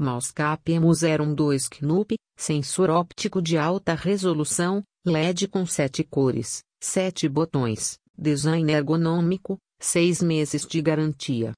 Mousecap M012 Knoop, sensor óptico de alta resolução, LED com 7 cores, 7 botões, design ergonômico, 6 meses de garantia.